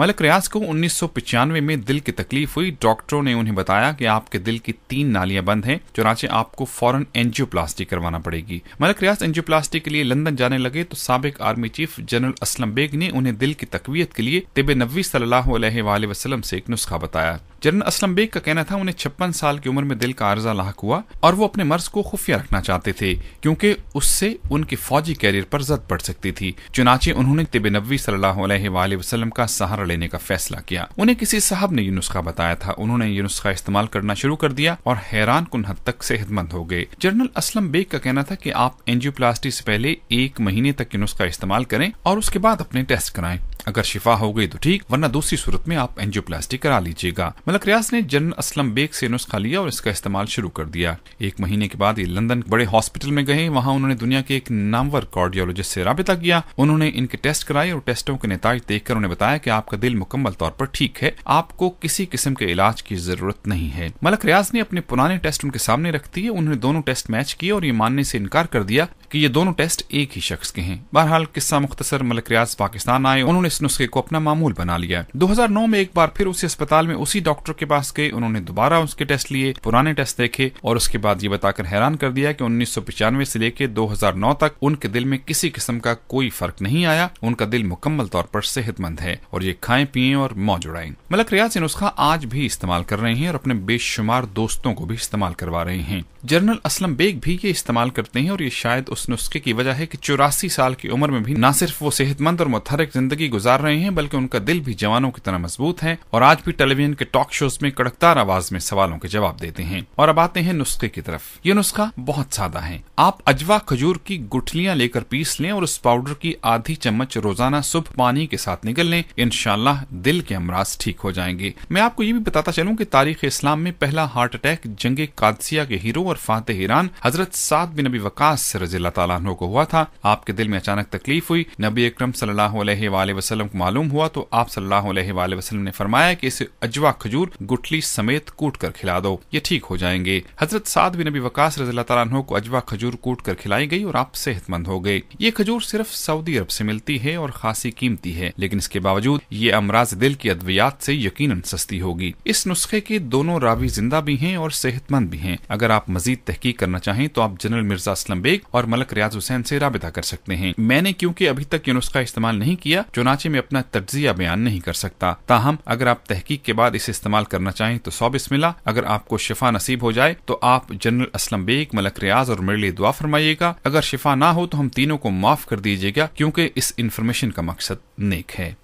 मलक रियाज को उन्नीस में दिल की तकलीफ हुई डॉक्टरों ने उन्हें बताया कि आपके दिल की तीन नालियां बंद हैं चुनाचे आपको फौरन एंजियोप्लास्टी करवाना पड़ेगी मलक रियाज एंजियोप्लास्टी के लिए लंदन जाने लगे तो सबक army chief general Aslam Beg ने उन्हें दिल की तकवीत के लिए तिब नबी सल्लल्लाहु वसलम से एक नुस्खा बताया जनरल असलम बेग का कहना था उन्हें छप्पन साल की उम्र में दिल का अर्जा लाक हुआ और वो अपने मर्ज को खुफिया रखना चाहते थे क्योंकि उससे उनके फौजी कैरियर पर जद पड़ सकती थी चुनाचे उन्होंने तिब नबी वसल्लम का सहारा लेने का फैसला किया उन्हें किसी साहब ने ये नुस्खा बताया था उन्होंने ये नुस्खा इस्तेमाल करना शुरू कर दिया और हैरान कन हद तक सेहतमंद हो गए जनरल असलम बेग का कहना था की आप एनजियोप्लास्टी से पहले एक महीने तक ये नुस्खा इस्तेमाल करें और उसके बाद अपने टेस्ट कराएं अगर शिफा हो गई तो ठीक वरना दूसरी सूरत में आप एंजियोप्लास्टी करा लीजिएगा मलक रियाज ने जनरल असलम बेग से नुस्खा लिया और इसका इस्तेमाल शुरू कर दिया एक महीने के बाद ये लंदन बड़े हॉस्पिटल में गए वहाँ उन्होंने दुनिया के एक नामवर कार्डियोलॉजिस्ट से रबता किया उन्होंने इनके टेस्ट कराए और टेस्टों के नतज देखकर उन्हें बताया की आपका दिल मुकम्मल तौर पर ठीक है आपको किसी किस्म के इलाज की जरूरत नहीं है मलक रियाज ने अपने पुराने टेस्ट उनके सामने रख दिए उन्होंने दोनों टेस्ट मैच किए और ये मानने से इनकार कर दिया कि ये दोनों टेस्ट एक ही शख्स के हैं बहरहाल किस्सा मुख्तसर मलक रियाज पाकिस्तान आए उन्होंने इस नुस्खे को अपना मामूल बना लिया 2009 में एक बार फिर उसी अस्पताल में उसी डॉक्टर के पास गए उन्होंने दोबारा उसके टेस्ट लिए पुराने टेस्ट देखे और उसके बाद ये बताकर हैरान कर दिया कि उन्नीस से लेकर 2009 तक उनके दिल में किसी किस्म का कोई फर्क नहीं आया उनका दिल मुकम्मल तौर पर सेहतमंद है और ये खाए पिए और मौज उड़ाए मलक रियाज ये नुस्खा आज भी इस्तेमाल कर रहे हैं और अपने बेशुमार दोस्तों को भी इस्तेमाल करवा रहे हैं जनरल असलम बेग भी ये इस्तेमाल करते हैं और ये शायद उस नुस्खे की वजह है की चौरासी साल की उम्र में भी न सिर्फ वो सेहतमंद और मुतहरक जिंदगी गुजार गुजार रहे हैं बल्कि उनका दिल भी जवानों की तरह मजबूत है और आज भी टेलीविजन के टॉक शोज में कड़कदार आवाज में सवालों के जवाब देते हैं और अब आते हैं नुस्खे की तरफ ये नुस्खा बहुत सादा है आप अजवा खजूर की गुठलियाँ लेकर पीस लें और उस पाउडर की आधी चम्मच रोजाना सुबह पानी के साथ निकल लें इनशाला दिल के अमराज ठीक हो जाएंगे मैं आपको ये भी बताता चलूँ की तारीख इस्लाम में पहला हार्ट अटैक जंगे कादसिया के हीरो और फाते हिरान हजरत साद बिन नबी वकास रजी को हुआ था आपके दिल में अचानक तकलीफ हुई नबी अक्रम सल्लल्लाहु वसल्लम को मालूम हुआ तो आप सल्लल्लाहु अलैहि वसल्लम ने फरमाया कि इसे अजवा खजूर गुटली समेत कूट कर खिला दो ये ठीक हो जाएंगे हजरत साद बिन नबी वकास रजील्ला तु को अजवा खजूर कूट कर खिलाई गई और आप सेहतमंद हो गए ये खजूर सिर्फ सऊदी अरब से मिलती है और खासी कीमती है लेकिन इसके बावजूद ये अमराज दिल की अद्वियात से यकीन सस्ती होगी इस नुस्खे के दोनों रावी जिंदा भी हैं और सेहतमंद भी हैं अगर आप मजीद तहकीक करना चाहें तो आप जनरल मिर्जा असलम बेग और मलक रियाज हुसैन से रबता कर सकते हैं मैंने क्योंकि अभी तक ये नुस्खा इस्तेमाल नहीं किया चुनाच ढांचे में अपना तजिया बयान नहीं कर सकता ताहम अगर आप तहकीक के बाद इसे इस्तेमाल करना चाहें तो सौ बिस्मिल्ला अगर आपको शिफा नसीब हो जाए तो आप जनरल असलम बेग मलक रियाज और मेरे लिए दुआ फरमाइएगा अगर शिफा ना हो तो हम तीनों को माफ कर दीजिएगा क्योंकि इस इन्फॉर्मेशन का मकसद नेक है